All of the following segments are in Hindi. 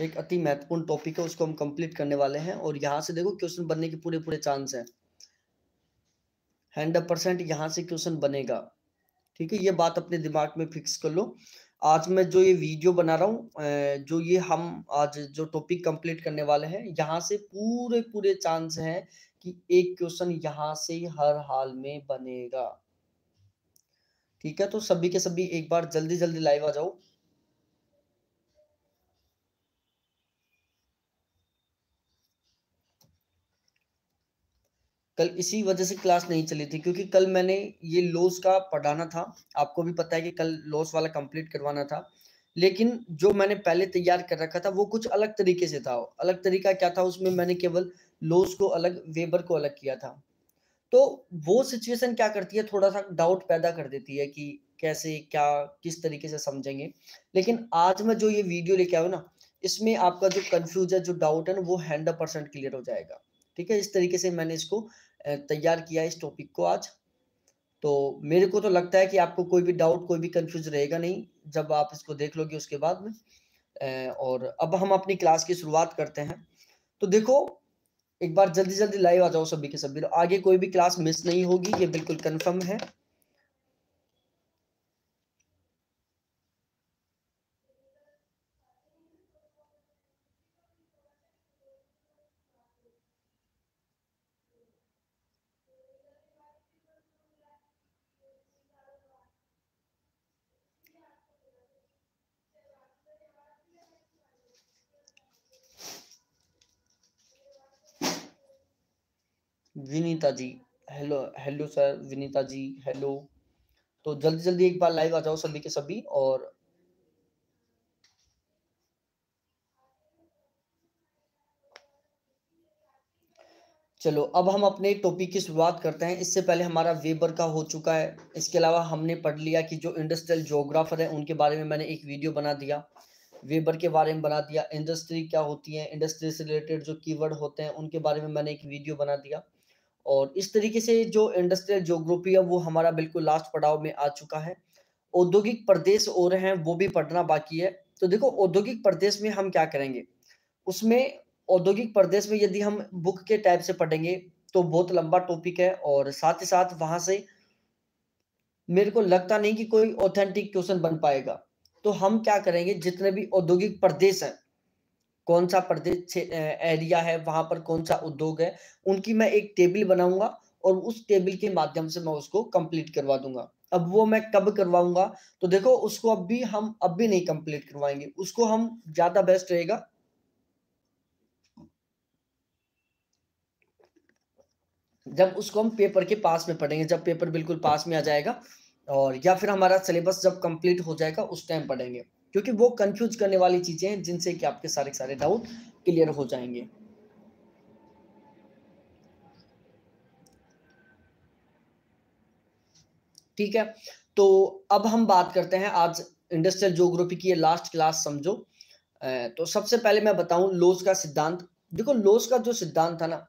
एक अति महत्वपूर्ण टॉपिक है उसको हम कंप्लीट करने वाले हैं और यहाँ से देखो क्वेश्चन बनने के पूरे पूरे चांस है हंड्रेड परसेंट यहाँ से क्वेश्चन बनेगा ठीक है ये बात अपने दिमाग में फिक्स कर लो आज मैं जो ये वीडियो बना रहा हूँ जो ये हम आज जो टॉपिक कंप्लीट करने वाले हैं यहाँ से पूरे पूरे चांस हैं कि एक क्वेश्चन यहाँ से हर हाल में बनेगा ठीक है तो सभी के सभी एक बार जल्दी जल्दी लाइव आ जाओ कल इसी वजह से क्लास नहीं चली थी क्योंकि कल मैंने ये लॉस का पढ़ाना था आपको भी पता है कि कल लॉस वाला कंप्लीट करवाना था लेकिन जो मैंने पहले तैयार कर रखा था वो कुछ अलग तरीके से था अलग तरीका क्या था उसमें मैंने केवल लॉस को अलग वेबर को अलग किया था तो वो सिचुएशन क्या करती है थोड़ा सा डाउट पैदा कर देती है कि कैसे क्या किस तरीके से समझेंगे लेकिन आज मैं जो ये वीडियो लेके आया ना इसमें आपका जो है जो डाउट है ना वो हंड्रेड परसेंट क्लियर हो जाएगा ठीक है इस तरीके से मैंने इसको तैयार किया इस टॉपिक को आज तो मेरे को तो लगता है कि आपको कोई भी डाउट कोई भी कंफ्यूज रहेगा नहीं जब आप इसको देख लोगे उसके बाद में और अब हम अपनी क्लास की शुरुआत करते हैं तो देखो एक बार जल्दी जल्दी लाइव आ जाओ सभी के सभी आगे कोई भी क्लास मिस नहीं होगी ये बिल्कुल कंफर्म है Vinita ji hello hello sir Vinita ji hello तो जल्दी जल्दी एक बार लाइव आ जाओ सभी के सभी और चलो अब हम अपने टॉपिक की शुरुआत करते हैं इससे पहले हमारा वेबर का हो चुका है इसके अलावा हमने पढ़ लिया कि जो इंडस्ट्रियल जोग्राफर है उनके बारे में मैंने एक वीडियो बना दिया वेबर के बारे में बना दिया इंडस्ट्री क्या होती है इंडस्ट्री से रिलेटेड जो कीवर्ड होते हैं उनके बारे में मैंने एक वीडियो बना दिया और इस तरीके से जो इंडस्ट्रियल जोग्राफी है वो हमारा बिल्कुल लास्ट पड़ाव में आ चुका है औद्योगिक प्रदेश और हैं वो भी पढ़ना बाकी है तो देखो औद्योगिक प्रदेश में हम क्या करेंगे उसमें औद्योगिक प्रदेश में यदि हम बुक के टाइप से पढ़ेंगे तो बहुत लंबा टॉपिक है और साथ ही साथ वहां से मेरे को लगता नहीं कि कोई ऑथेंटिक क्वेश्चन बन पाएगा तो हम क्या करेंगे जितने भी औद्योगिक प्रदेश हैं कौन सा प्रदेश एरिया है वहां पर कौन सा उद्योग है उनकी मैं एक टेबल बनाऊंगा और उस टेबल के माध्यम से मैं उसको कंप्लीट करवा दूंगा अब वो मैं कब करवाऊंगा तो देखो उसको अब भी हम अब भी नहीं कंप्लीट करवाएंगे उसको हम ज्यादा बेस्ट रहेगा जब उसको हम पेपर के पास में पढ़ेंगे जब पेपर बिल्कुल पास में आ जाएगा और या फिर हमारा सिलेबस जब कंप्लीट हो जाएगा उस टाइम पढ़ेंगे क्योंकि वो कंफ्यूज करने वाली चीज़ें हैं जिनसे कि आपके सारे सारे डाउट क्लियर हो जाएंगे ठीक है तो अब हम बात करते हैं आज इंडस्ट्रियल जोग्राफी की ये लास्ट क्लास समझो तो सबसे पहले मैं बताऊं लोस का सिद्धांत देखो लोस का जो सिद्धांत था ना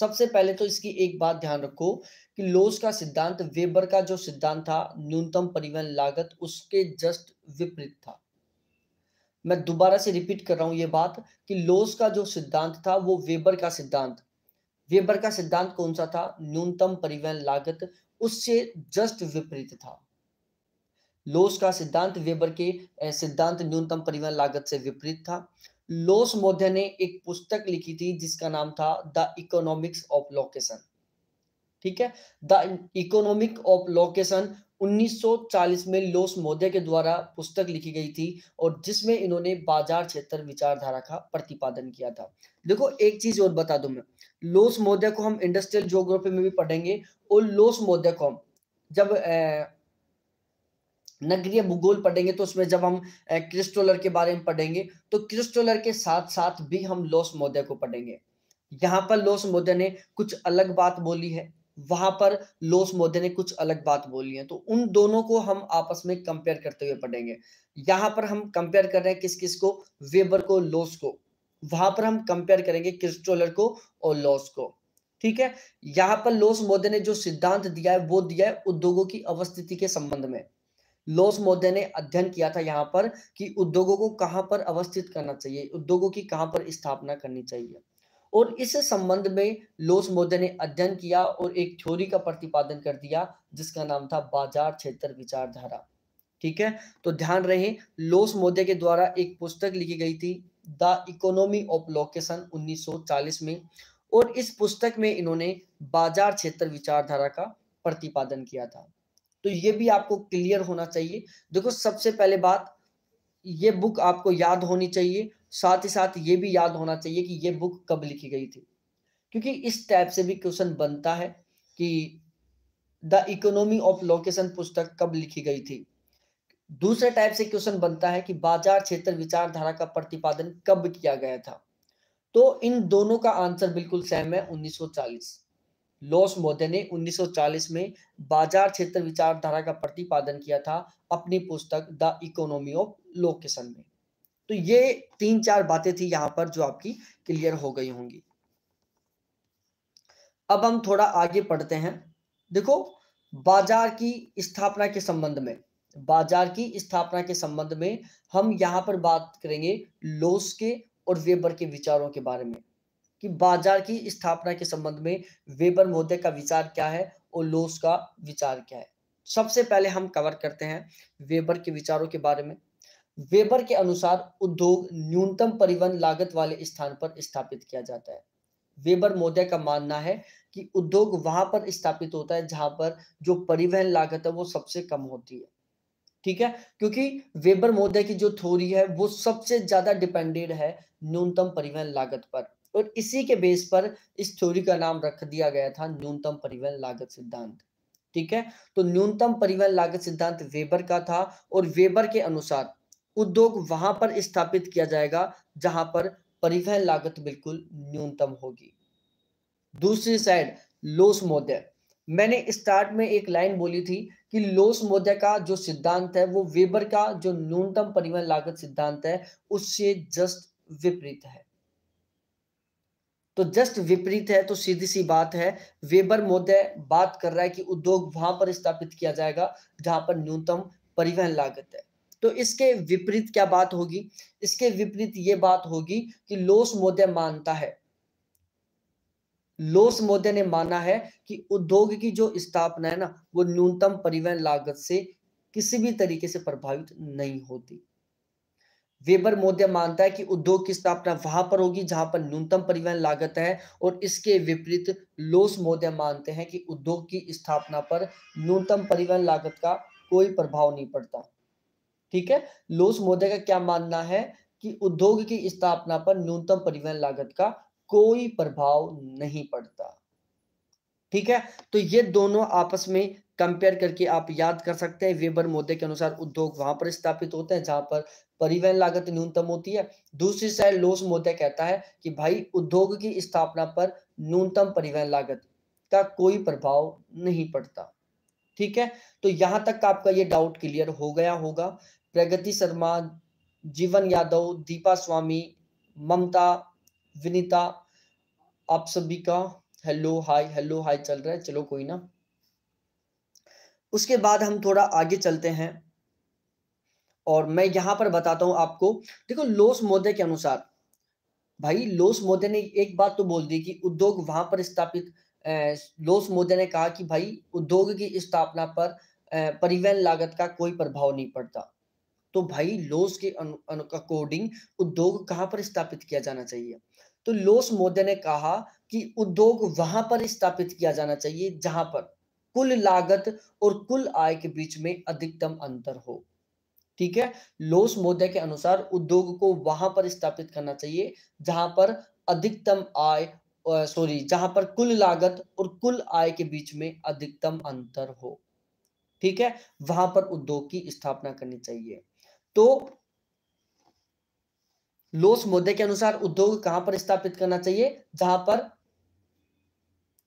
सबसे पहले तो इसकी एक बात ध्यान रखो कि लोस का सिद्धांत वेबर का जो सिद्धांत था न्यूनतम परिवहन लागत उसके जस्ट विपरीत था मैं दोबारा से रिपीट कर रहा हूं ये बात कि लोस का जो सिद्धांत था वो वेबर का सिद्धांत वेबर का सिद्धांत कौन सा था न्यूनतम परिवहन लागत उससे जस्ट विपरीत था लोस का सिद्धांत वेबर के सिद्धांत न्यूनतम परिवहन लागत से विपरीत था लोस मोध्य ने एक पुस्तक लिखी थी जिसका नाम था द इकोनॉमिक्स ऑफ लोकेशन ठीक है द इकोनॉमिक ऑफ लोकेशन 1940 में लोस मोदे के द्वारा पुस्तक लिखी गई थी और जिसमें इन्होंने बाजार क्षेत्र विचारधारा का प्रतिपादन किया था देखो एक चीज और बता दू मैं लोस मोदे को हम इंडस्ट्रियल जोग्राफी में भी पढ़ेंगे और लोस मोदे को हम जब नगरीय भूगोल पढ़ेंगे तो उसमें जब हम क्रिस्टोलर के बारे में पढ़ेंगे तो क्रिस्टोलर के साथ साथ भी हम लोस मोदे को पढ़ेंगे यहाँ पर लोस मोदे ने कुछ अलग बात बोली है वहां पर लोस मोदे ने कुछ अलग बात बोली है तो उन दोनों को हम आपस में कंपेयर करते हुए पढ़ेंगे यहाँ पर हम कंपेयर कर रहे हैं किस किस को वेबर को लोस को वहां पर हम कंपेयर करेंगे क्रिस्टोलर को और लॉस को ठीक है यहाँ पर लोस मोदे ने जो सिद्धांत दिया है वो दिया है उद्योगों की अवस्थिति के संबंध में लोस मोदे ने अध्ययन किया था यहाँ पर कि उद्योगों को कहाँ पर अवस्थित करना चाहिए उद्योगों की कहाँ पर स्थापना करनी चाहिए और इस संबंध में लोस मोदे ने अध्ययन किया और एक थ्योरी का प्रतिपादन कर दिया जिसका नाम था बाजार क्षेत्र विचारधारा ठीक है तो ध्यान रहे लोस मोदे के द्वारा एक पुस्तक लिखी गई थी द इकोनॉमी ऑफ लोकेशन 1940 में और इस पुस्तक में इन्होंने बाजार क्षेत्र विचारधारा का प्रतिपादन किया था तो ये भी आपको क्लियर होना चाहिए देखो सबसे पहले बात ये बुक आपको याद होनी चाहिए साथ ही साथ ये भी याद होना चाहिए कि ये बुक कब लिखी गई थी क्योंकि इस टाइप से भी क्वेश्चन बनता है कि द इकोनॉमी ऑफ लोकेशन पुस्तक कब लिखी गई थी दूसरे टाइप से क्वेश्चन बनता है कि बाजार क्षेत्र विचारधारा का प्रतिपादन कब किया गया था तो इन दोनों का आंसर बिल्कुल सेम है 1940 लॉस मोदे ने 1940 में बाजार क्षेत्र विचारधारा का प्रतिपादन किया था अपनी पुस्तक द इकोनॉमी ऑफ लोकेशन में तो ये तीन चार बातें थी यहाँ पर जो आपकी क्लियर हो गई होंगी अब हम थोड़ा आगे पढ़ते हैं देखो बाजार की स्थापना के संबंध में बाजार की स्थापना के संबंध में हम यहाँ पर बात करेंगे लोस के और वेबर के विचारों के बारे में कि बाजार की स्थापना के संबंध में वेबर महोदय का विचार क्या है और लोस का विचार क्या है सबसे पहले हम कवर करते हैं वेबर के विचारों के बारे में वेबर के अनुसार उद्योग न्यूनतम परिवहन लागत वाले स्थान पर स्थापित किया जाता है वेबर मोदय का मानना है कि उद्योग वहां पर स्थापित होता है जहां पर जो परिवहन लागत है वो सबसे कम होती है ठीक है क्योंकि वेबर मोदय की जो थ्योरी है वो सबसे ज्यादा डिपेंडेड है न्यूनतम परिवहन लागत पर और इसी के बेस पर इस थ्योरी का नाम रख दिया गया था न्यूनतम परिवहन लागत सिद्धांत ठीक है तो न्यूनतम परिवहन लागत सिद्धांत वेबर का था और वेबर के अनुसार उद्योग वहां पर स्थापित किया जाएगा जहां पर परिवहन लागत बिल्कुल न्यूनतम होगी दूसरी साइड लोस मोदय मैंने स्टार्ट में एक लाइन बोली थी कि लोस मोदय का जो सिद्धांत है वो वेबर का जो न्यूनतम परिवहन लागत सिद्धांत है उससे जस्ट विपरीत है तो जस्ट विपरीत है तो सीधी सी बात है वेबर मोदय बात कर रहा है कि उद्योग वहां पर स्थापित किया जाएगा जहां पर न्यूनतम परिवहन लागत है तो इसके विपरीत क्या बात होगी इसके विपरीत ये बात होगी कि लोस मोदे मानता है लोस मोदे ने माना है कि उद्योग की जो स्थापना है ना वो न्यूनतम परिवहन लागत से किसी भी तरीके से प्रभावित नहीं होती वेबर मोदे मानता है कि उद्योग की स्थापना वहां पर होगी जहां पर न्यूनतम परिवहन लागत है और इसके विपरीत लोस मोदे मानते हैं कि उद्योग की स्थापना पर न्यूनतम परिवहन लागत का कोई प्रभाव नहीं पड़ता ठीक है लोस मोदे का क्या मानना है कि उद्योग की स्थापना पर न्यूनतम परिवहन लागत का कोई प्रभाव नहीं पड़ता ठीक है तो ये दोनों आपस में कंपेयर करके आप याद कर सकते हैं वेबर मोदे के अनुसार उद्योग वहां पर स्थापित होते हैं जहां पर परिवहन लागत न्यूनतम होती है दूसरी साइड लोस मोदे कहता है कि भाई उद्योग की स्थापना पर न्यूनतम परिवहन लागत का कोई प्रभाव नहीं पड़ता ठीक है तो यहां तक आपका ये डाउट क्लियर हो गया होगा प्रगति शर्मा जीवन यादव दीपा स्वामी ममता विनीता आप सभी का हेलो हाय हेलो हाय चल रहा है चलो कोई ना उसके बाद हम थोड़ा आगे चलते हैं और मैं यहाँ पर बताता हूं आपको देखो लोस मोदे के अनुसार भाई लोस मोदे ने एक बात तो बोल दी कि उद्योग वहां पर स्थापित लोस मोदे ने कहा कि भाई उद्योग की स्थापना पर परिवहन लागत का कोई प्रभाव नहीं पड़ता तो भाई लोस के अकॉर्डिंग उद्योग कहाँ पर स्थापित किया जाना चाहिए तो लोस मोदे ने कहा कि उद्योग वहां पर स्थापित किया जाना चाहिए जहां पर कुल लागत और कुल आय के बीच में अधिकतम अंतर हो ठीक है लोस मोदे के अनुसार उद्योग को वहां पर स्थापित करना चाहिए जहां पर अधिकतम आय सॉरी जहां पर कुल लागत और कुल आय के बीच में अधिकतम अंतर हो ठीक है वहां पर उद्योग की स्थापना करनी चाहिए तो लोस मुद्दे के अनुसार उद्योग कहां पर स्थापित करना चाहिए जहां पर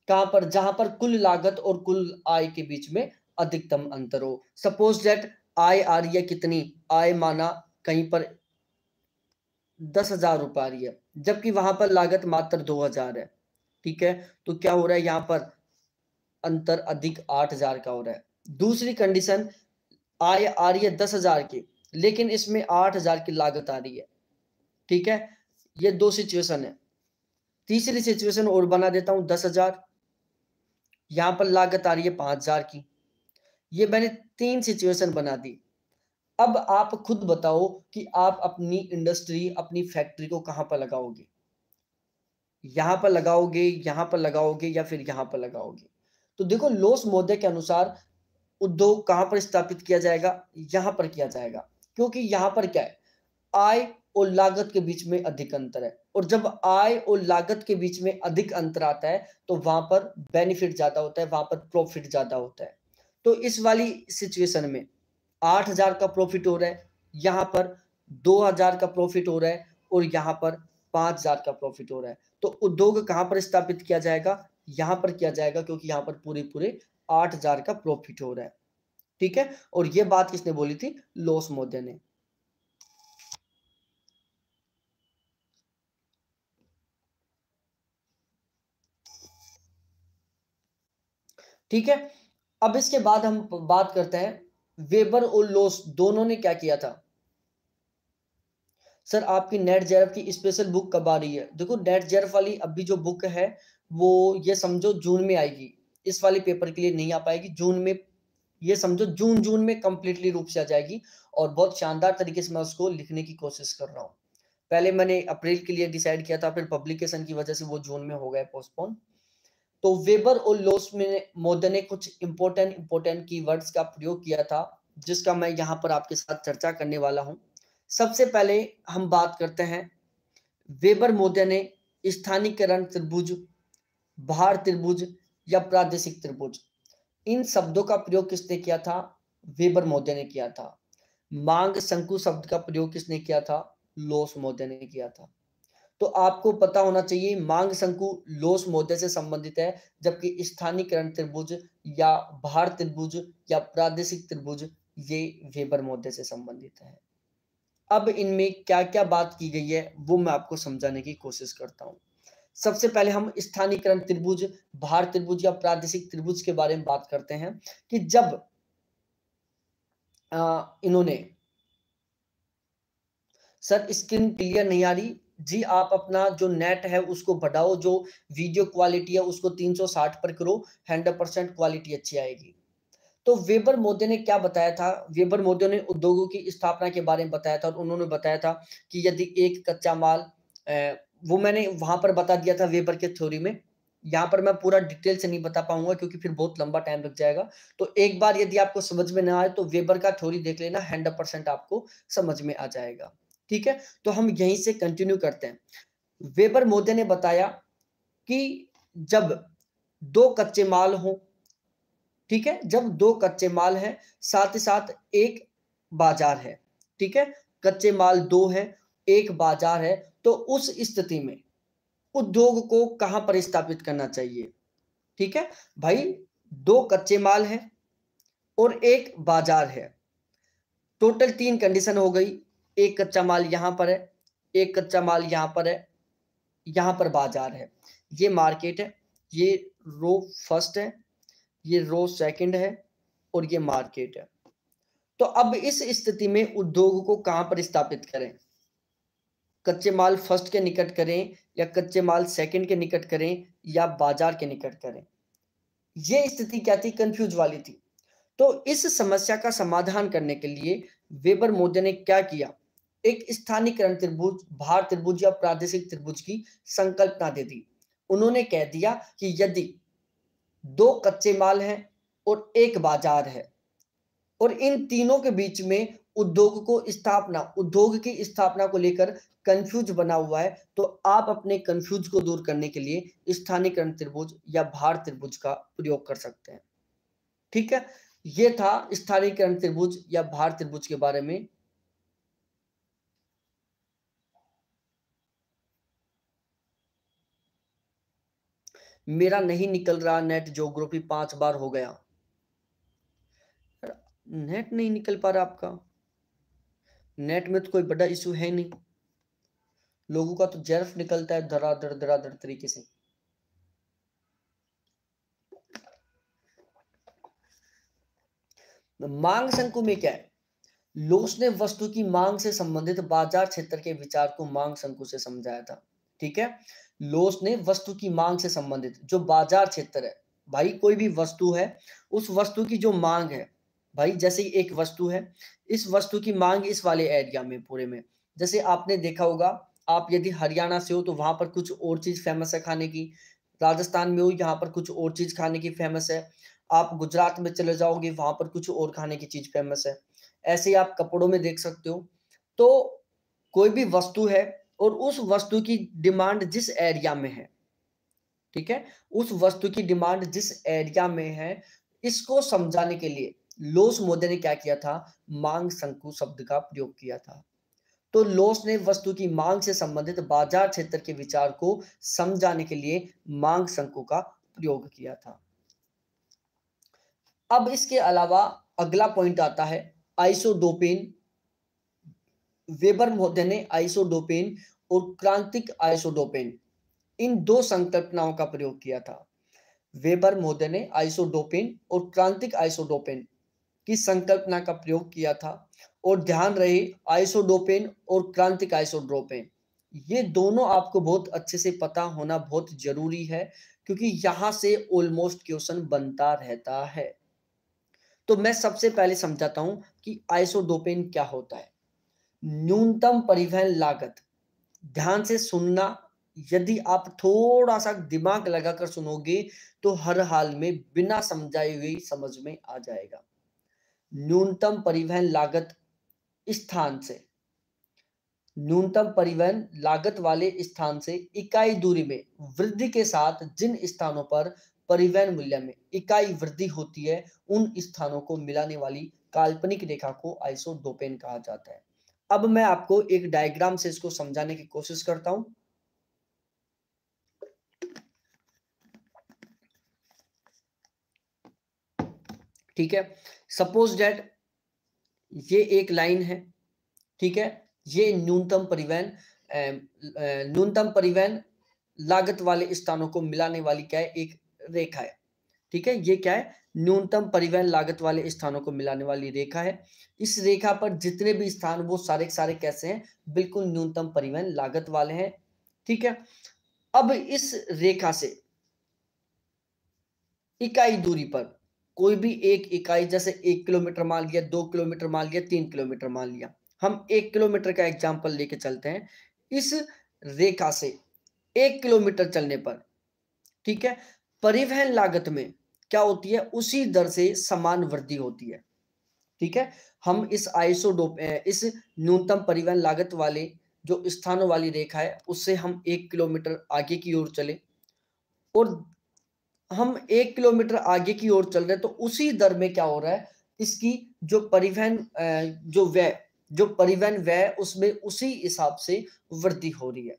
कहां पर जहां पर कुल लागत और कुल आय के बीच में अधिकतम अंतर हो सपोज डेट आय आ रही है कितनी आय माना कहीं पर दस हजार रुपये आ रही है जबकि वहां पर लागत मात्र दो हजार है ठीक है तो क्या हो रहा है यहां पर अंतर अधिक आठ हजार का हो रहा है दूसरी कंडीशन आय आ रही है दस हजार की लेकिन इसमें आठ हजार की लागत आ रही है ठीक है ये दो सिचुएशन है तीसरी सिचुएशन और बना देता हूं दस हजार यहां पर लागत आ रही है पांच हजार की ये मैंने तीन सिचुएशन बना दी अब आप खुद बताओ कि आप अपनी इंडस्ट्री अपनी फैक्ट्री को कहां पर लगाओगे यहां पर लगाओगे यहां पर लगाओगे या फिर यहां पर लगाओगे तो देखो लोस मोदे के अनुसार उद्योग कहां पर स्थापित किया जाएगा यहां पर किया जाएगा क्योंकि यहां पर क्या है आय और लागत के बीच में अधिक अंतर है और जब आय और लागत के बीच में अधिक अंतर आता है तो वहां पर बेनिफिट ज्यादा होता है वहां पर प्रॉफिट ज्यादा होता है तो इस वाली सिचुएशन में आठ हजार का प्रॉफिट हो रहा है यहां पर दो हजार का प्रॉफिट हो रहा है और यहां पर पांच हजार का प्रॉफिट हो रहा है तो उद्योग कहां पर स्थापित किया जाएगा यहां पर किया जाएगा क्योंकि यहां पर पूरे पूरे आठ हजार का प्रॉफिट हो रहा है ठीक है और ये बात किसने बोली थी लोस मोदे ने ठीक है अब इसके बाद हम बात करते हैं वेबर और लोस दोनों ने क्या किया था सर आपकी नेट जेरफ की स्पेशल बुक कब आ रही है देखो नेट जेरफ वाली अभी जो बुक है वो ये समझो जून में आएगी इस वाले पेपर के लिए नहीं आ पाएगी जून में ये समझो जून जून में कंप्लीटली रूप से आ जाएगी और बहुत शानदार तरीके से मैं उसको लिखने की कोशिश कर रहा हूँ पहले मैंने अप्रैल के लिए डिसाइड किया था फिर पब्लिकेशन की वजह से वो जून में हो गए पोस्टपोन तो वेबर और लोस में मोदे ने कुछ इम्पोर्टेंट इम्पोर्टेंट कीवर्ड्स का प्रयोग किया था जिसका मैं यहाँ पर आपके साथ चर्चा करने वाला हूँ सबसे पहले हम बात करते हैं वेबर मोदे ने स्थानीयकरण त्रिभुज भार त्रिभुज या प्रादेशिक त्रिभुज इन शब्दों का प्रयोग किसने किया था वेबर मोदे ने किया था मांग शंकु शब्द का प्रयोग किसने किया था लोस महोदय ने किया था तो आपको पता होना चाहिए मांग शंकु लोस मोदे से संबंधित है जबकि स्थानीयकरण त्रिभुज या भार त्रिभुज या प्रादेशिक त्रिभुज ये वेबर मोदय से संबंधित है अब इनमें क्या क्या बात की गई है वो मैं आपको समझाने की कोशिश करता हूँ सबसे पहले हम स्थानीकरण त्रिभुज भार त्रिभुज या प्रादेशिक त्रिभुज के बारे में बात करते हैं कि जब आ, इन्होंने सर स्क्रीन क्लियर नहीं आ रही जी आप अपना जो नेट है उसको बढ़ाओ जो वीडियो क्वालिटी है उसको 360 पर करो 100 परसेंट क्वालिटी अच्छी आएगी तो वेबर मोदे ने क्या बताया था वेबर मोदे ने उद्योगों की स्थापना के बारे में बताया था और उन्होंने बताया था कि यदि एक कच्चा माल ए, वो मैंने वहां पर बता दिया था वेबर के थ्योरी में यहाँ पर मैं पूरा डिटेल से नहीं बता पाऊंगा क्योंकि फिर बहुत लंबा टाइम लग जाएगा तो एक बार यदि आपको समझ में ना आए तो वेबर का थ्योरी देख लेना हंड्रेड परसेंट आपको समझ में आ जाएगा ठीक है तो हम यहीं से कंटिन्यू करते हैं वेबर मोदे ने बताया कि जब दो कच्चे माल हो ठीक है जब दो कच्चे माल हैं साथ ही साथ एक बाजार है ठीक है कच्चे माल दो हैं एक बाजार है तो उस स्थिति में उद्योग को कहां पर स्थापित करना चाहिए ठीक है भाई दो कच्चे माल है और एक बाजार है टोटल तीन कंडीशन हो गई एक कच्चा माल यहां पर है एक कच्चा माल यहां पर है यहां पर बाजार है ये मार्केट है ये रो फर्स्ट है ये रो सेकंड है और ये मार्केट है तो अब इस स्थिति में उद्योग को कहां पर स्थापित करें कच्चे माल फर्स्ट के निकट करें या कच्चे माल सेकंड के निकट करें या बाजार के निकट करें ये स्थिति क्या थी कंफ्यूज वाली थी तो इस समस्या का समाधान करने के लिए वेबर मोदी ने क्या किया एक स्थानीकरण त्रिभुज भार त्रिभुज या प्रादेशिक त्रिभुज की संकल्पना दे दी उन्होंने कह दिया कि यदि दो कच्चे माल हैं और एक बाजार है और इन तीनों के बीच में उद्योग को स्थापना उद्योग की स्थापना को लेकर कंफ्यूज बना हुआ है तो आप अपने कंफ्यूज को दूर करने के लिए स्थानीयकरण त्रिभुज या भार त्रिभुज का प्रयोग कर सकते हैं ठीक है ये था स्थानीयकरण त्रिभुज या भार त्रिभुज के बारे में मेरा नहीं निकल रहा नेट जोग्राफी पांच बार हो गया नेट नहीं निकल पा रहा आपका नेट में तो कोई बड़ा इशू है नहीं लोगों का तो जर्फ निकलता है धरा धर तरीके से मांग शंकु में क्या है लोस ने वस्तु की मांग से संबंधित बाजार क्षेत्र के विचार को मांग शंकु से समझाया था ठीक है लोस ने वस्तु की मांग से संबंधित जो बाजार क्षेत्र है भाई कोई भी वस्तु है उस वस्तु की जो मांग है भाई जैसे एक वस्तु है इस वस्तु की मांग इस वाले एरिया में पूरे में जैसे आपने देखा होगा आप यदि हरियाणा से हो तो वहां पर कुछ और चीज फेमस है खाने की राजस्थान में हो यहाँ पर कुछ और चीज खाने की फेमस है आप गुजरात में चले जाओगे वहां पर कुछ और खाने की चीज फेमस है ऐसे ही आप कपड़ों में देख सकते हो तो कोई भी वस्तु है और उस वस्तु की डिमांड जिस एरिया में है ठीक है उस वस्तु की डिमांड जिस एरिया में है इसको समझाने के लिए लोस मोदे ने क्या किया था मांग संकु शब्द का प्रयोग किया था तो लोस ने वस्तु की मांग से संबंधित बाजार क्षेत्र के विचार को समझाने के लिए मांग संकु का प्रयोग किया था अब इसके अलावा अगला पॉइंट आता है आइसोडोपेन वेबर मोदे ने आइसोडोपेन और क्रांतिक आइसोडोपेन इन दो संकल्पनाओं का प्रयोग किया था वेबर मोदे ने आइसोडोपेन और क्रांतिक आइसोडोपेन किस संकल्पना का प्रयोग किया था और ध्यान रहे आइसोडोपेन और क्रांतिक आइसोडोपेन ये दोनों आपको बहुत अच्छे से पता होना बहुत जरूरी है क्योंकि यहां से ऑलमोस्ट क्वेश्चन बनता रहता है तो मैं सबसे पहले समझाता हूं कि आइसोडोपेन क्या होता है न्यूनतम परिवहन लागत ध्यान से सुनना यदि आप थोड़ा सा दिमाग लगाकर सुनोगे तो हर हाल में बिना समझाई हुई समझ में आ जाएगा न्यूनतम परिवहन लागत स्थान से न्यूनतम परिवहन लागत वाले स्थान से इकाई दूरी में वृद्धि के साथ जिन स्थानों पर परिवहन मूल्य में इकाई वृद्धि होती है उन स्थानों को मिलाने वाली काल्पनिक रेखा को आइसोडोपेन कहा जाता है अब मैं आपको एक डायग्राम से इसको समझाने की कोशिश करता हूं ठीक है सपोज डेट ये एक लाइन है ठीक है ये न्यूनतम परिवहन न्यूनतम परिवहन लागत वाले स्थानों को मिलाने वाली क्या है एक रेखा है ठीक है ये क्या है न्यूनतम परिवहन लागत वाले स्थानों को मिलाने वाली रेखा है इस रेखा पर जितने भी स्थान वो सारे सारे कैसे हैं बिल्कुल न्यूनतम परिवहन लागत वाले हैं ठीक है अब इस रेखा से इकाई दूरी पर कोई भी एक इकाई जैसे एक किलोमीटर मान लिया दो किलोमीटर मान लिया तीन किलोमीटर मान लिया हम एक किलोमीटर का एग्जाम्पल लेके चलते हैं इस रेखा से एक किलोमीटर चलने पर ठीक है परिवहन लागत में क्या होती है उसी दर से समान वृद्धि होती है ठीक है हम इस आइसोडोप इस न्यूनतम परिवहन लागत वाले जो स्थानों वाली रेखा है उससे हम एक किलोमीटर आगे की ओर चले और हम एक किलोमीटर आगे की ओर चल रहे हैं तो उसी दर में क्या हो रहा है इसकी जो परिवहन जो व्यय जो परिवहन व्यय उसमें उसी हिसाब से वृद्धि हो रही है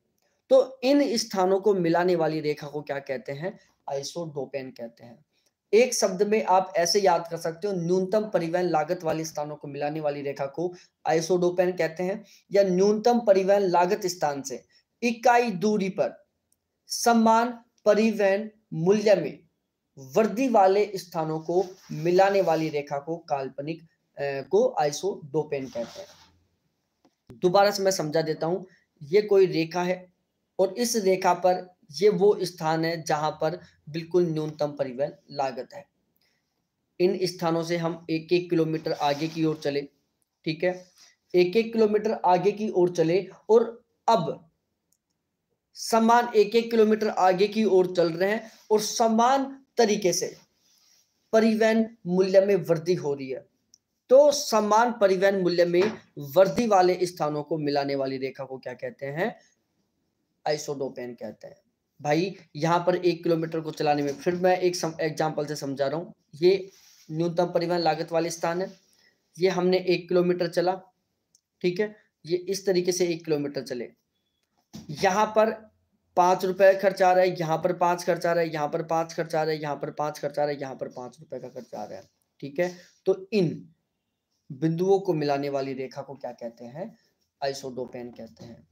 तो इन स्थानों को मिलाने वाली रेखा को क्या कहते हैं आइसोडोपेन कहते हैं एक शब्द में आप ऐसे याद कर सकते हो न्यूनतम परिवहन लागत वाले स्थानों को मिलाने वाली रेखा को आइसोडोपेन कहते हैं या न्यूनतम परिवहन लागत स्थान से इकाई दूरी पर समान परिवहन मूल्य में वृद्धि वाले स्थानों को मिलाने वाली रेखा को काल्पनिक को आइसोडोपेन कहते हैं दोबारा से मैं समझा देता हूं ये कोई रेखा है और इस रेखा पर ये वो स्थान है जहां पर बिल्कुल न्यूनतम परिवहन लागत है इन स्थानों से हम एक एक किलोमीटर आगे की ओर चले ठीक है एक एक किलोमीटर आगे की ओर चले और अब समान एक एक किलोमीटर आगे की ओर चल रहे हैं और समान तरीके से परिवहन मूल्य में वृद्धि हो रही है तो समान परिवहन मूल्य में वृद्धि वाले स्थानों को मिलाने वाली रेखा को क्या कहते हैं आइसोडोपेन कहते हैं भाई यहां पर एक किलोमीटर को चलाने में फिर मैं एक एग्जाम्पल से समझा रहा हूं ये न्यूनतम परिवहन लागत वाले स्थान है ये हमने एक किलोमीटर चला ठीक है ये इस तरीके से एक किलोमीटर चले यहां पर पाँच रुपए खर्च आ रहा है यहाँ पर पाँच खर्च आ रहा है यहाँ पर पाँच खर्च आ रहा है यहाँ पर पाँच खर्च आ रहा है यहाँ पर पाँच रुपए का खर्च आ रहा है ठीक है तो इन बिंदुओं को मिलाने वाली रेखा को क्या कहते हैं आइसोडोपेन कहते हैं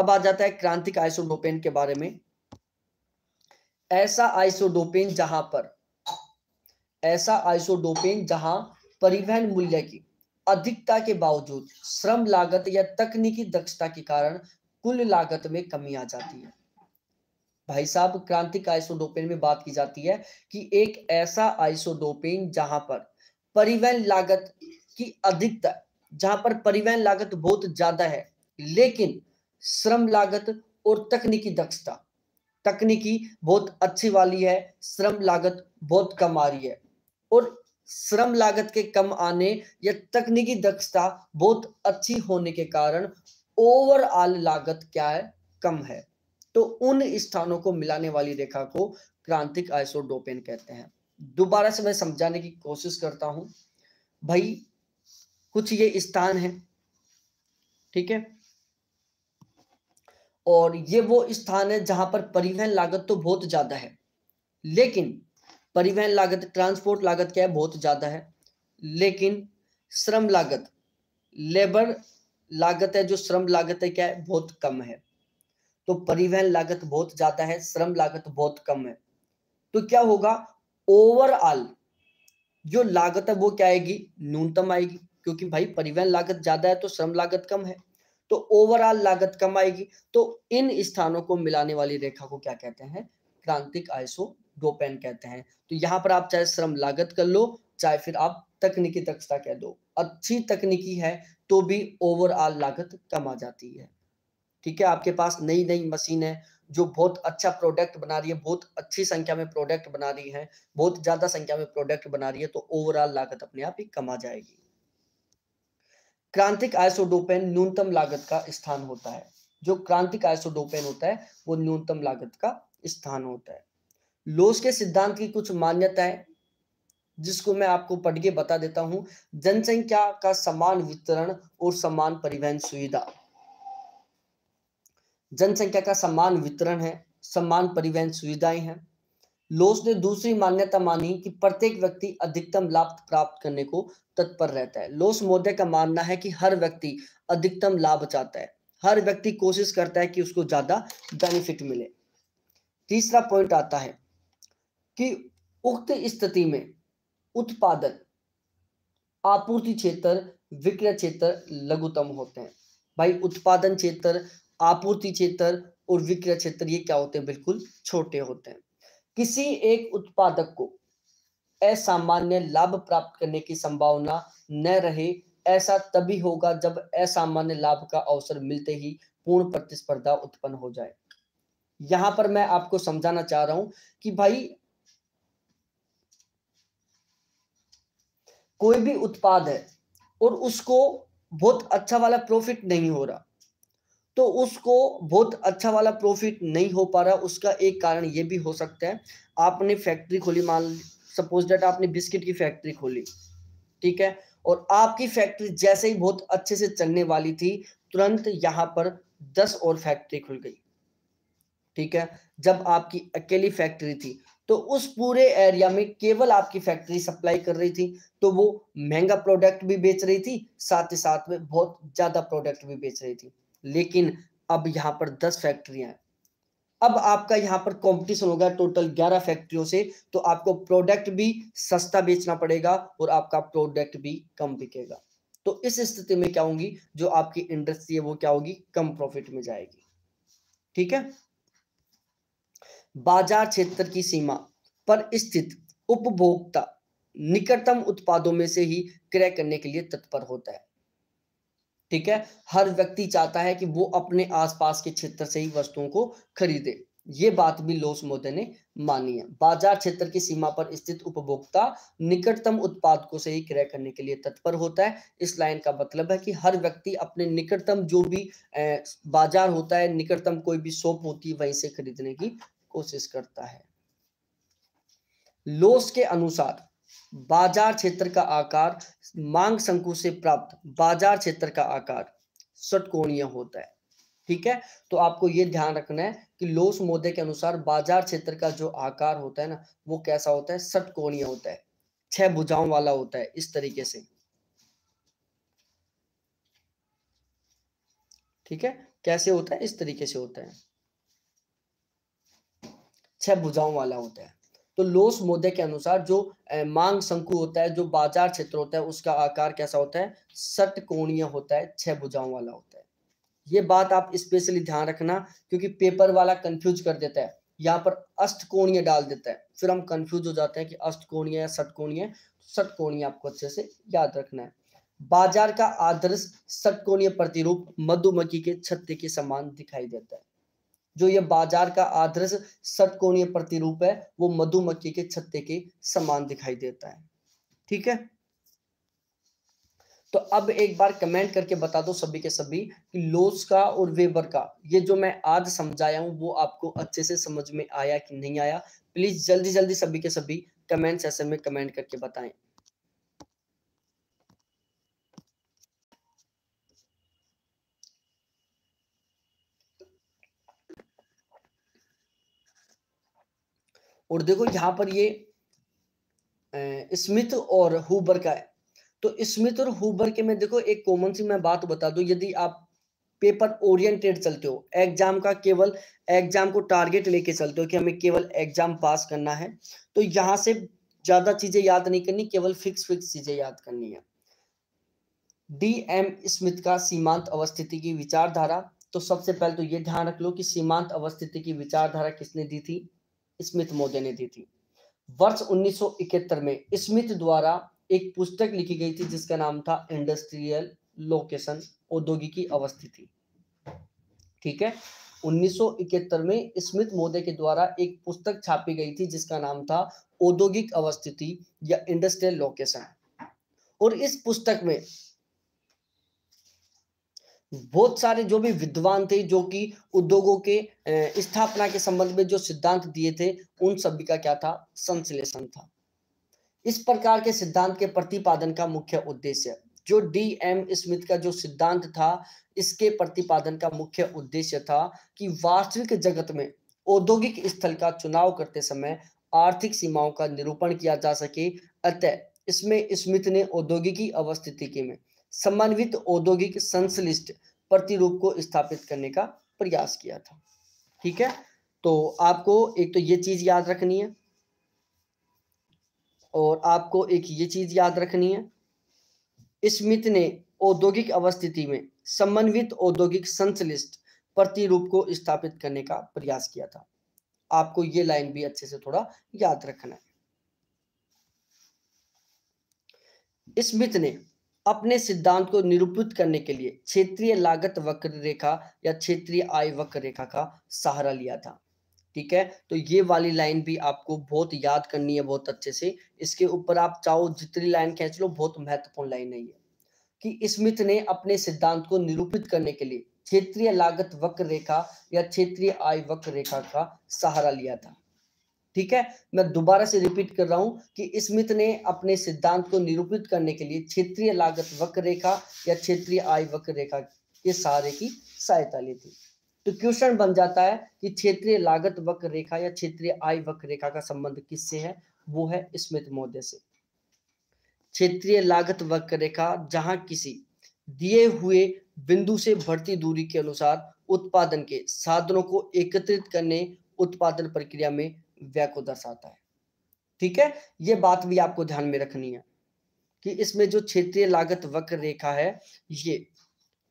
अब आ जाता है क्रांतिक आइसोडोपेन के बारे में ऐसा आइसोडोपेन जहां पर ऐसा आइसोडोपेन जहां परिवहन मूल्य की अधिकता के बावजूद श्रम लागत या तकनीकी दक्षता के कारण कुल लागत में कमी आ जाती है भाई साहब क्रांतिक आइसोडोपेन में बात की जाती है कि एक ऐसा आइसोडोपेन जहां पर परिवहन लागत की अधिकता जहां पर परिवहन लागत बहुत ज्यादा है लेकिन श्रम लागत और तकनीकी दक्षता तकनीकी बहुत अच्छी वाली है श्रम लागत बहुत कम आ रही है और श्रम लागत के कम आने या तकनीकी दक्षता बहुत अच्छी होने के कारण ओवरऑल लागत क्या है कम है तो उन स्थानों को मिलाने वाली रेखा को क्रांतिक आइसोडोपेन कहते हैं दोबारा से मैं समझाने की कोशिश करता हूं भाई कुछ ये स्थान है ठीक है और ये वो स्थान है जहां पर परिवहन लागत तो बहुत ज्यादा है लेकिन परिवहन लागत ट्रांसपोर्ट लागत क्या है बहुत ज्यादा है लेकिन श्रम लागत लेबर लागत है जो श्रम लागत है क्या है बहुत कम है तो परिवहन लागत बहुत ज्यादा है श्रम लागत बहुत कम है तो क्या होगा ओवरऑल जो लागत है वो क्या आएगी न्यूनतम आएगी क्योंकि भाई परिवहन लागत ज्यादा है तो श्रम लागत कम है तो ओवरऑल लागत कम आएगी तो इन स्थानों को मिलाने वाली रेखा को क्या कहते हैं क्रांतिक आयसो डोपेन कहते हैं तो यहाँ पर आप चाहे श्रम लागत कर लो चाहे फिर आप तकनीकी दक्षता कह दो अच्छी तकनीकी है तो भी ओवरऑल लागत कम आ जाती है ठीक है आपके पास नई नई मशीन है जो बहुत अच्छा प्रोडक्ट बना रही है बहुत अच्छी संख्या में प्रोडक्ट बना रही है बहुत ज्यादा संख्या में प्रोडक्ट बना रही है तो ओवरऑल लागत अपने आप ही कमा जाएगी क्रांतिक आइसोडोपेन न्यूनतम लागत का स्थान होता है जो क्रांतिक आइसोडोपेन होता है वो न्यूनतम लागत का स्थान होता है लोस के सिद्धांत की कुछ मान्यताएं जिसको मैं आपको पढ़ के बता देता हूं जनसंख्या का समान वितरण और समान परिवहन सुविधा जनसंख्या का समान वितरण है समान परिवहन सुविधाएं हैं लोस ने दूसरी मान्यता मानी कि प्रत्येक व्यक्ति अधिकतम लाभ प्राप्त करने को तत्पर रहता है लोस मोदे का मानना है कि हर व्यक्ति अधिकतम लाभ चाहता है हर व्यक्ति कोशिश करता है कि उसको ज्यादा बेनिफिट मिले तीसरा पॉइंट आता है कि उक्त स्थिति में उत्पादन आपूर्ति क्षेत्र विक्रय क्षेत्र लघुतम होते हैं भाई उत्पादन क्षेत्र आपूर्ति क्षेत्र और विक्रय क्षेत्र ये क्या होते हैं बिल्कुल छोटे होते हैं किसी एक उत्पादक को असामान्य लाभ प्राप्त करने की संभावना न रहे ऐसा तभी होगा जब असामान्य लाभ का अवसर मिलते ही पूर्ण प्रतिस्पर्धा उत्पन्न हो जाए यहां पर मैं आपको समझाना चाह रहा हूं कि भाई कोई भी उत्पाद है और उसको बहुत अच्छा वाला प्रॉफिट नहीं हो रहा तो उसको बहुत अच्छा वाला प्रॉफिट नहीं हो पा रहा उसका एक कारण ये भी हो सकता है आपने फैक्ट्री खोली मान सपोज डेट आपने बिस्किट की फैक्ट्री खोली ठीक है और आपकी फैक्ट्री जैसे ही बहुत अच्छे से चलने वाली थी तुरंत यहाँ पर दस और फैक्ट्री खुल गई ठीक है जब आपकी अकेली फैक्ट्री थी तो उस पूरे एरिया में केवल आपकी फैक्ट्री सप्लाई कर रही थी तो वो महंगा प्रोडक्ट भी बेच रही थी साथ ही साथ में बहुत ज्यादा प्रोडक्ट भी बेच रही थी लेकिन अब यहाँ पर दस फैक्ट्रियां अब आपका यहाँ पर कंपटीशन होगा टोटल ग्यारह फैक्ट्रियों से तो आपको प्रोडक्ट भी सस्ता बेचना पड़ेगा और आपका प्रोडक्ट भी कम बिकेगा तो इस स्थिति में क्या होगी जो आपकी इंडस्ट्री है वो क्या होगी कम प्रॉफिट में जाएगी ठीक है बाजार क्षेत्र की सीमा पर स्थित उपभोक्ता निकटतम उत्पादों में से ही क्रय करने के लिए तत्पर होता है ठीक है हर व्यक्ति चाहता है कि वो अपने आसपास के क्षेत्र से ही वस्तुओं को खरीदे ये बात भी लोस मोदे ने मानी है बाजार क्षेत्र की सीमा पर स्थित उपभोक्ता निकटतम उत्पादकों से ही क्रय करने के लिए तत्पर होता है इस लाइन का मतलब है कि हर व्यक्ति अपने निकटतम जो भी बाजार होता है निकटतम कोई भी शॉप होती है वहीं से खरीदने की कोशिश करता है लोस के अनुसार बाजार क्षेत्र का आकार मांग शंकु से प्राप्त बाजार क्षेत्र का आकार षटकोणीय होता है ठीक है तो आपको ये ध्यान रखना है कि लोस मोदे के अनुसार बाजार क्षेत्र का जो आकार होता है ना वो कैसा होता है षटकोणीय होता है छह भुजाओं वाला होता है इस तरीके से ठीक है कैसे होता है इस तरीके से होता है छह भुजाओं वाला होता है तो लोस मोदे के अनुसार जो मांग शंकु होता है जो बाजार क्षेत्र होता है उसका आकार कैसा होता है सट कोणीय होता है छह भुजाओं वाला होता है ये बात आप स्पेशली ध्यान रखना क्योंकि पेपर वाला कंफ्यूज कर देता है यहाँ पर अष्ट कोणीय डाल देता है फिर हम कंफ्यूज हो जाते हैं कि अष्ट कोणीय या सट कोणीय आपको अच्छे से याद रखना है बाजार का आदर्श सट कोणीय प्रतिरूप मधुमक्खी के छत्ते के समान दिखाई देता है जो ये बाजार का आदर्श षटकोणीय प्रतिरूप है वो मधुमक्खी के छत्ते के समान दिखाई देता है ठीक है तो अब एक बार कमेंट करके बता दो सभी के सभी कि लोस का और वेबर का ये जो मैं आज समझाया हूं वो आपको अच्छे से समझ में आया कि नहीं आया प्लीज जल्दी जल्दी सभी के सभी कमेंट सेशन में कमेंट करके बताएं और देखो यहाँ पर ये स्मिथ और हुबर का है तो स्मिथ और हुबर के में देखो एक कॉमन सी मैं बात बता दूं यदि आप पेपर ओरिएंटेड चलते हो एग्जाम का केवल एग्जाम को टारगेट लेके चलते हो कि हमें केवल एग्जाम पास करना है तो यहाँ से ज्यादा चीजें याद नहीं करनी केवल फिक्स फिक्स चीजें याद करनी है डी एम स्मिथ का सीमांत अवस्थिति की विचारधारा तो सबसे पहले तो ये ध्यान रख लो कि सीमांत अवस्थिति की विचारधारा किसने दी थी स्मिथ मोदे ने दी थी वर्ष 1971 में स्मिथ द्वारा एक पुस्तक लिखी गई थी जिसका नाम था इंडस्ट्रियल लोकेशन औद्योगिकी अवस्थिति ठीक है 1971 में स्मिथ मोदे के द्वारा एक पुस्तक छापी गई थी जिसका नाम था औद्योगिक अवस्थिति या इंडस्ट्रियल लोकेशन और इस पुस्तक में बहुत सारे जो भी विद्वान थे जो कि उद्योगों के स्थापना के संबंध में जो सिद्धांत दिए थे उन सभी का क्या था संश्लेषण था इस प्रकार के सिद्धांत के प्रतिपादन का मुख्य उद्देश्य जो डी एम स्मिथ का जो सिद्धांत था इसके प्रतिपादन का मुख्य उद्देश्य था कि वास्तविक जगत में औद्योगिक स्थल का चुनाव करते समय आर्थिक सीमाओं का निरूपण किया जा सके अतः इसमें स्मिथ ने औद्योगिकी अवस्थिति के में समन्वित औद्योगिक संश्लिष्ट प्रतिरूप को स्थापित करने का प्रयास किया था ठीक है तो आपको एक तो ये चीज याद रखनी है और आपको एक ये चीज याद रखनी है स्मित ने औद्योगिक अवस्थिति में समन्वित औद्योगिक संश्लिष्ट प्रतिरूप को स्थापित करने का प्रयास किया था आपको ये लाइन भी अच्छे से थोड़ा याद रखना है स्मित ने अपने सिद्धांत को निरूपित करने के लिए क्षेत्रीय लागत वक्र रेखा या क्षेत्रीय आय वक्र रेखा का सहारा लिया था ठीक है तो ये वाली लाइन भी आपको बहुत याद करनी है बहुत अच्छे से इसके ऊपर आप चाहो जितनी लाइन खेच लो बहुत महत्वपूर्ण लाइन है ये कि स्मिथ ने अपने सिद्धांत को निरूपित करने के लिए क्षेत्रीय लागत वक्र रेखा या क्षेत्रीय आय वक्र रेखा का सहारा लिया था ठीक है मैं दोबारा से रिपीट कर रहा हूं कि स्मिथ ने अपने सिद्धांत को निरूपित करने के लिए क्षेत्रीय लागत वक्र रेखा या क्षेत्रीय आय वक्र रेखा के सहारे की सहायता ली थी तो क्वेश्चन बन जाता है कि क्षेत्रीय लागत वक्र रेखा या क्षेत्रीय आय वक्र रेखा का संबंध किससे है वो है स्मिथ महोदय से क्षेत्रीय लागत वक्र रेखा जहां किसी दिए हुए बिंदु से भर्ती दूरी के अनुसार उत्पादन के साधनों को एकत्रित करने उत्पादन प्रक्रिया में व्यय को दर्शाता है ठीक है ये बात भी आपको ध्यान में रखनी है कि इसमें जो क्षेत्रीय लागत वक्र रेखा है ये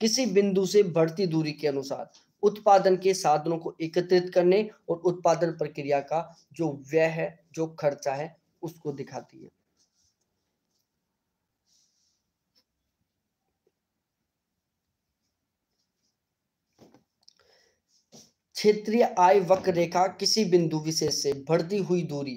किसी बिंदु से बढ़ती दूरी के अनुसार उत्पादन के साधनों को एकत्रित करने और उत्पादन प्रक्रिया का जो व्यय है जो खर्चा है उसको दिखाती है क्षेत्रीय आय वक्र रेखा किसी बिंदु विशेष से बढ़ती हुई दूरी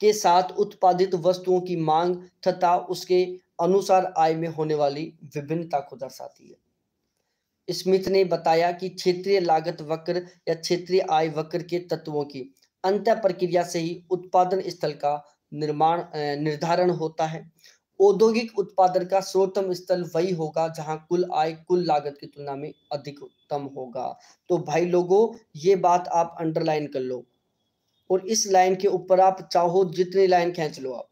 के साथ उत्पादित वस्तुओं की मांग तथा उसके अनुसार आय में होने वाली विभिन्नता को दर्शाती है स्मिथ ने बताया कि क्षेत्रीय लागत वक्र या क्षेत्रीय आय वक्र के तत्वों की अंत प्रक्रिया से ही उत्पादन स्थल का निर्माण निर्धारण होता है औद्योगिक उत्पादन का सर्वोत्तम स्थल वही होगा जहां कुल आय कुल लागत की तुलना में अधिकतम होगा तो भाई लोगों ये बात आप अंडरलाइन कर लो और इस लाइन के ऊपर आप चाहो जितनी लाइन खींच लो आप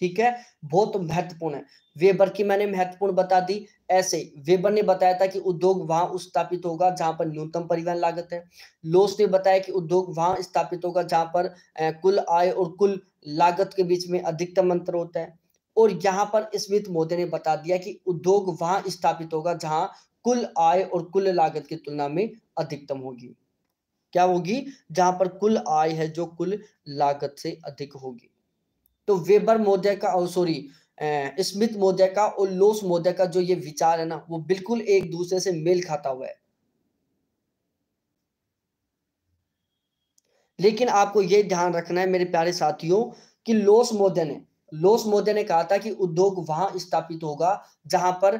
ठीक है बहुत महत्वपूर्ण है वेबर की मैंने महत्वपूर्ण बता दी ऐसे वेबर ने बताया था कि उद्योग वहां स्थापित होगा जहां पर न्यूनतम परिवहन लागत है लोस ने बताया कि उद्योग वहां स्थापित होगा जहां पर कुल आय और कुल लागत के बीच में अधिकतम अंतर होता है और यहाँ पर स्मित मोदे ने बता दिया कि उद्योग वहां स्थापित होगा जहां कुल आय और कुल लागत की तुलना में अधिकतम होगी क्या होगी जहां पर कुल आय है जो कुल लागत से अधिक होगी तो वेबर मोदय का और सॉरी स्मित मोदय का और लोस मोदय का जो ये विचार है ना वो बिल्कुल एक दूसरे से मेल खाता हुआ है लेकिन आपको ये ध्यान रखना है मेरे प्यारे साथियों कि लोस मोदय ने लोस मोदे ने कहा था कि उद्योग वहां स्थापित होगा जहां पर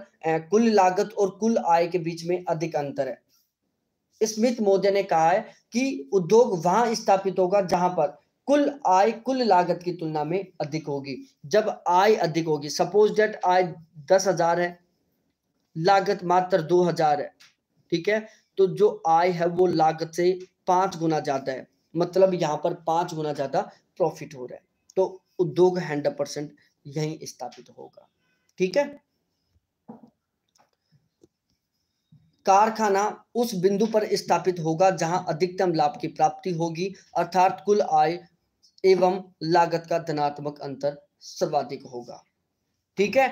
कुल लागत और कुल आय के बीच में अधिक अंतर है स्मिथ मोदे ने कहा है कि उद्योग वहां स्थापित होगा जहां पर कुल आय कुल लागत की तुलना में अधिक होगी जब आय अधिक होगी सपोज डेट आय दस हजार है लागत मात्र दो हजार है ठीक है तो जो आय है वो लागत से पांच गुना ज्यादा है मतलब यहाँ पर पांच गुना ज्यादा प्रॉफिट हो रहा है तो उद्योग हंड्रेड परसेंट यही स्थापित होगा ठीक है कारखाना उस बिंदु पर स्थापित होगा जहां अधिकतम लाभ की प्राप्ति होगी अर्थात कुल आय एवं लागत का धनात्मक अंतर सर्वाधिक होगा ठीक है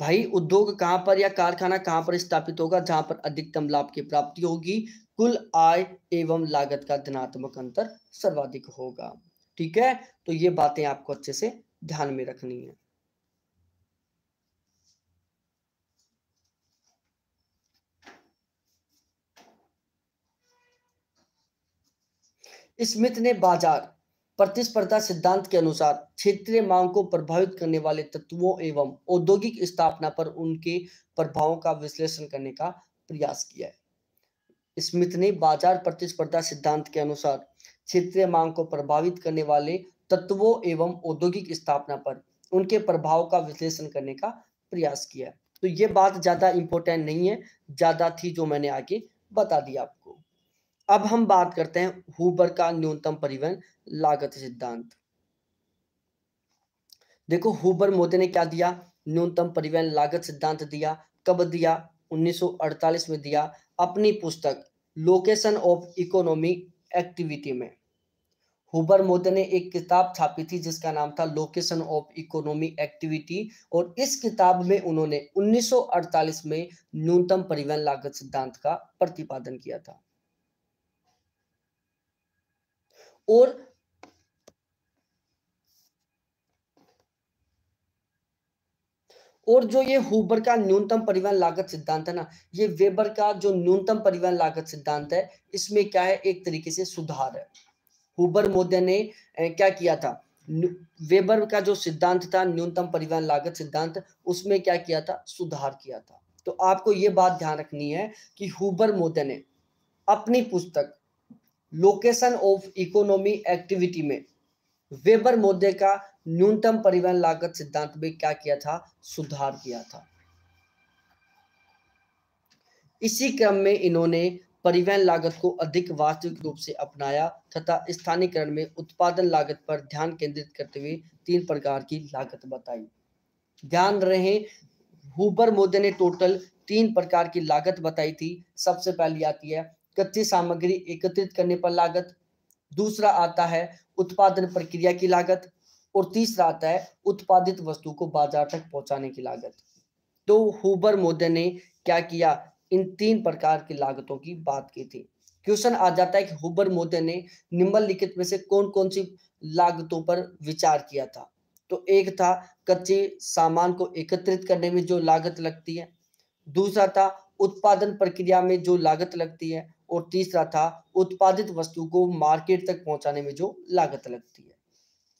भाई उद्योग कहां पर या कारखाना कहां पर स्थापित होगा जहां पर अधिकतम लाभ की प्राप्ति होगी कुल आय एवं लागत का धनात्मक अंतर सर्वाधिक होगा ठीक है तो ये बातें आपको अच्छे से ध्यान में रखनी है स्मिथ ने बाजार प्रतिस्पर्धा सिद्धांत के अनुसार क्षेत्रीय मांग को प्रभावित करने वाले तत्वों एवं औद्योगिक स्थापना पर उनके प्रभावों का विश्लेषण करने का प्रयास किया है स्मिथ ने बाजार प्रतिस्पर्धा सिद्धांत के अनुसार क्षेत्रीय मांग को प्रभावित करने वाले तत्वों एवं औद्योगिक स्थापना पर उनके प्रभाव का विश्लेषण करने का प्रयास किया तो ये बात ज्यादा इंपॉर्टेंट नहीं है ज्यादा थी जो मैंने आगे बता दिया आपको अब हम बात करते हैं हुबर का न्यूनतम परिवहन लागत सिद्धांत देखो हुबर मोदी ने क्या दिया न्यूनतम परिवहन लागत सिद्धांत दिया कब दिया 1948 में दिया अपनी पुस्तक लोकेशन ऑफ इकोनॉमिक एक्टिविटी में हुबर मोदे ने एक किताब छापी थी जिसका नाम था लोकेशन ऑफ इकोनॉमिक एक्टिविटी और इस किताब में उन्होंने 1948 में न्यूनतम परिवहन लागत सिद्धांत का प्रतिपादन किया था और और जो ये हुबर का न्यूनतम परिवहन लागत सिद्धांत है ना ये वेबर का जो न्यूनतम परिवहन लागत सिद्धांत है इसमें क्या है एक तरीके से सुधार है हुबर मोदे ने क्या किया था वेबर का जो सिद्धांत था न्यूनतम परिवहन लागत सिद्धांत उसमें क्या किया था सुधार किया था तो आपको ये बात ध्यान रखनी है कि हुबर मोदे ने अपनी पुस्तक लोकेशन ऑफ इकोनॉमी एक्टिविटी में वेबर मोदे का न्यूनतम परिवहन लागत सिद्धांत में क्या किया था सुधार किया था इसी क्रम में इन्होंने परिवहन लागत को अधिक वास्तविक रूप से अपनाया तथा स्थानीयकरण में उत्पादन लागत पर ध्यान केंद्रित करते हुए तीन प्रकार की लागत बताई ध्यान रहे हुबर मोदे ने टोटल तीन प्रकार की लागत बताई थी सबसे पहली आती है कच्ची सामग्री एकत्रित करने पर लागत दूसरा आता है उत्पादन प्रक्रिया की लागत और तीसरा आता है उत्पादित वस्तु को बाजार तक पहुंचाने की लागत तो हुबर मोदे ने क्या किया इन तीन प्रकार की लागतों की बात की थी क्वेश्चन आ जाता है कि हुबर मोदे ने निम्नलिखित में से कौन कौन सी लागतों पर विचार किया था तो एक था कच्चे सामान को एकत्रित करने में जो लागत लगती है दूसरा था उत्पादन प्रक्रिया में जो लागत लगती है और तीसरा था उत्पादित वस्तु को मार्केट तक पहुंचाने में जो लागत लगती है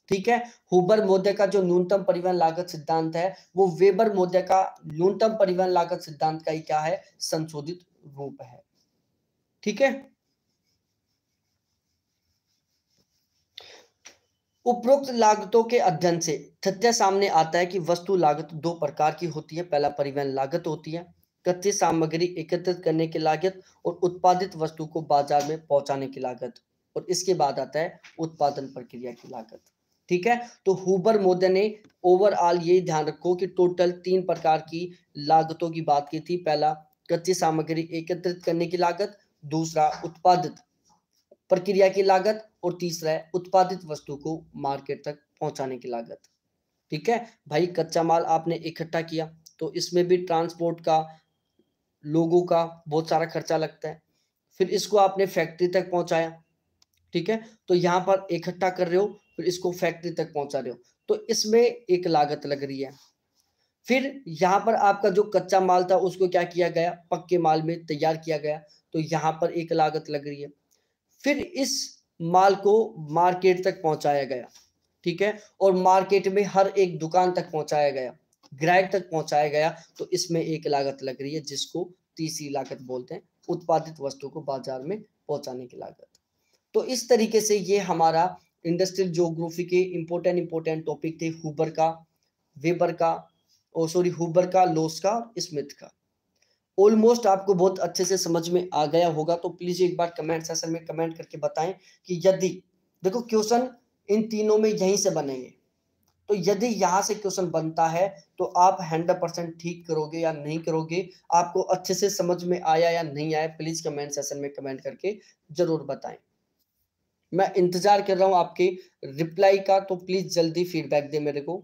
ठीक है हुबर मोदे का जो न्यूनतम परिवहन लागत सिद्धांत है वो वेबर मोदे का न्यूनतम परिवहन लागत सिद्धांत का ही क्या है संशोधित रूप है ठीक है उपरोक्त लागतों के अध्ययन से तथ्य सामने आता है कि वस्तु लागत दो प्रकार की होती है पहला परिवहन लागत होती है कच्ची सामग्री एकत्रित करने की लागत और उत्पादित वस्तु को बाजार में पहुंचाने की लागत और इसके बाद आता है उत्पादन प्रक्रिया की लागत ठीक है तो हुबर मोदे ने ओवरऑल ये ध्यान रखो कि टोटल तीन प्रकार की लागतों की बात की थी पहला कच्ची सामग्री एकत्रित करने की लागत दूसरा उत्पादित प्रक्रिया की लागत और तीसरा उत्पादित वस्तु को मार्केट तक पहुंचाने की लागत ठीक है भाई कच्चा माल आपने इकट्ठा किया तो इसमें भी ट्रांसपोर्ट का लोगों का बहुत सारा खर्चा लगता है फिर इसको आपने फैक्ट्री तक पहुंचाया ठीक है तो यहाँ पर इकट्ठा कर रहे हो फिर इसको फैक्ट्री तक पहुंचा रहे हो तो इसमें एक लागत लग रही है फिर यहाँ पर आपका जो कच्चा माल था उसको क्या किया गया पक्के माल में तैयार किया गया तो यहाँ पर एक लागत लग रही है फिर इस माल को मार्केट तक पहुंचाया गया ठीक है और मार्केट में हर एक दुकान तक पहुंचाया गया ग्राहक तक पहुंचाया गया तो इसमें एक लागत लग रही है जिसको तीसरी लागत बोलते हैं उत्पादित वस्तु को बाजार में पहुंचाने की लागत तो इस तरीके से ये हमारा इंडस्ट्रियल जोग्राफी के इम्पोर्टेंट इम्पोर्टेंट टॉपिक थे हुबर का वेबर oh, का और सॉरी हुबर का लोस का स्मिथ का ऑलमोस्ट आपको बहुत अच्छे से समझ में आ गया होगा तो प्लीज एक बार कमेंट सेशन में कमेंट करके बताएं कि यदि देखो क्वेश्चन इन तीनों में यहीं से बनेंगे तो यदि यहाँ से क्वेश्चन बनता है तो आप हंड्रेड परसेंट ठीक करोगे या नहीं करोगे आपको अच्छे से समझ में आया या नहीं आया प्लीज कमेंट सेशन में कमेंट करके जरूर बताएं मैं इंतजार कर रहा हूँ आपके रिप्लाई का तो प्लीज जल्दी फीडबैक दे मेरे को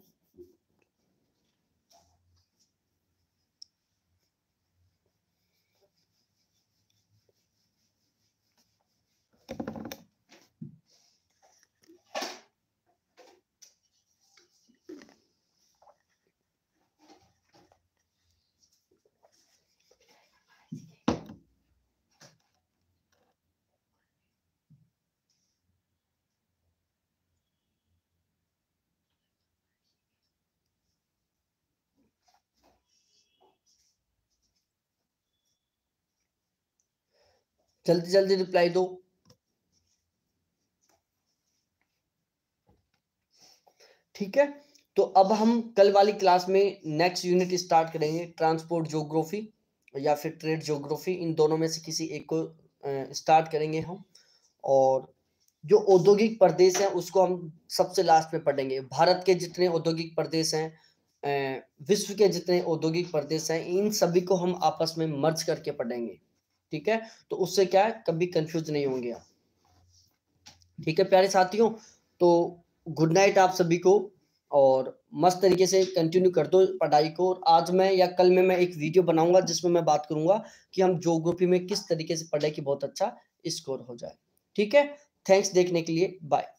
जल्दी जल्दी रिप्लाई दो ठीक है तो अब हम कल वाली क्लास में नेक्स्ट यूनिट स्टार्ट करेंगे ट्रांसपोर्ट ज्योग्राफी या फिर ट्रेड ज्योग्राफी इन दोनों में से किसी एक को स्टार्ट करेंगे हम और जो औद्योगिक प्रदेश है उसको हम सबसे लास्ट में पढ़ेंगे भारत के जितने औद्योगिक प्रदेश हैं विश्व के जितने औद्योगिक प्रदेश हैं इन सभी को हम आपस में मर्ज करके पढ़ेंगे ठीक है तो उससे क्या है कभी कंफ्यूज नहीं होंगे आप ठीक है प्यारे साथियों तो गुड नाइट आप सभी को और मस्त तरीके से कंटिन्यू कर दो पढ़ाई को और आज मैं या कल में मैं एक वीडियो बनाऊंगा जिसमें मैं बात करूंगा कि हम जोग्राफी में किस तरीके से पढ़े कि बहुत अच्छा स्कोर हो जाए ठीक है थैंक्स देखने के लिए बाय